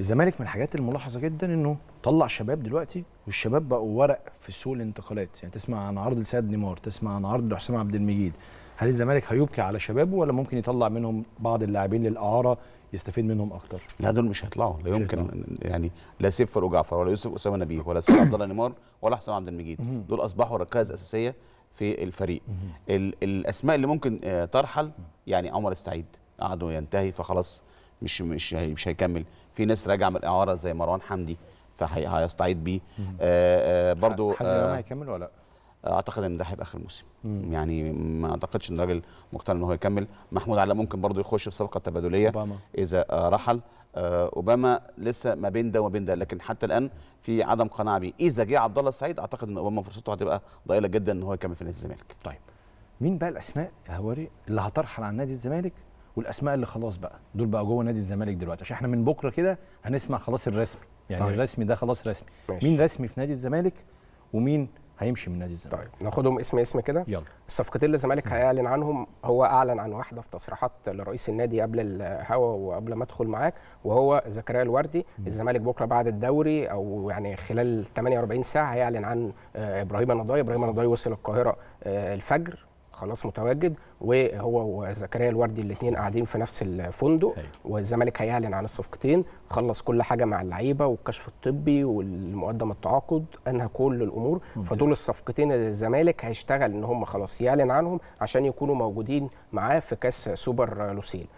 الزمالك من الحاجات الملاحظه جدا انه طلع شباب دلوقتي والشباب بقوا ورق في سوق الانتقالات يعني تسمع عن عرض لسيد نيمار تسمع عن عرض لحسام عبد المجيد هل الزمالك هيبكي على شبابه ولا ممكن يطلع منهم بعض اللاعبين للاعاره يستفيد منهم اكتر لا دول مش هيطلعوا لا يمكن يعني لا سيف فاروق جعفر ولا يوسف اسامه نبيه ولا سيد عبد الله نيمار ولا حسام عبد المجيد دول اصبحوا ركائز اساسيه في الفريق الاسماء اللي ممكن آه، ترحل يعني عمر السعيد قعده ينتهي فخلاص مش مش مش هيكمل في ناس راجعه من الاعاره زي مروان حمدي فهيستعيد بيه برضه آه، حسن آه، برضو حازم امام آه، هيكمل ولا لا؟ اعتقد ان ده هيبقى اخر موسم يعني ما اعتقدش ان الراجل مقتنع ان هو يكمل محمود علاء ممكن برضه يخش في صفقه تبادليه أوباما. اذا رحل اوباما لسه ما بين ده وما بين ده لكن حتى الان في عدم قناعه بيه اذا جه عبد الله السعيد اعتقد ان اوباما فرصته هتبقى ضئيله جدا ان هو يكمل في نادي الزمالك طيب مين بقى الاسماء يا هواري اللي هترحل عن نادي الزمالك والاسماء اللي خلاص بقى دول بقى جوه نادي الزمالك دلوقتي عشان احنا من بكره كده هنسمع خلاص الرسمي يعني طيب. الرسمي ده خلاص رسمي ماشي. مين رسمي في نادي الزمالك ومين هيمشي من نادي الزمالك طيب ناخدهم اسم اسم كده يلا الصفقتين اللي الزمالك هيعلن عنهم هو اعلن عن واحده في تصريحات لرئيس النادي قبل الهوا وقبل ما ادخل معاك وهو زكريا الوردي الزمالك بكره بعد الدوري او يعني خلال 48 ساعه هيعلن عن آه، ابراهيم النضاي ابراهيم النضاي وصل القاهره آه، الفجر خلاص متواجد وهو وزكريا الوردي الاثنين قاعدين في نفس الفندق أيوة. والزمالك هيعلن عن الصفقتين خلص كل حاجه مع اللعيبه والكشف الطبي والمقدم التعاقد انهى كل الامور ممتاز. فدول الصفقتين اللي الزمالك هيشتغل ان هم خلاص يعلن عنهم عشان يكونوا موجودين معاه في كاس سوبر لوسيل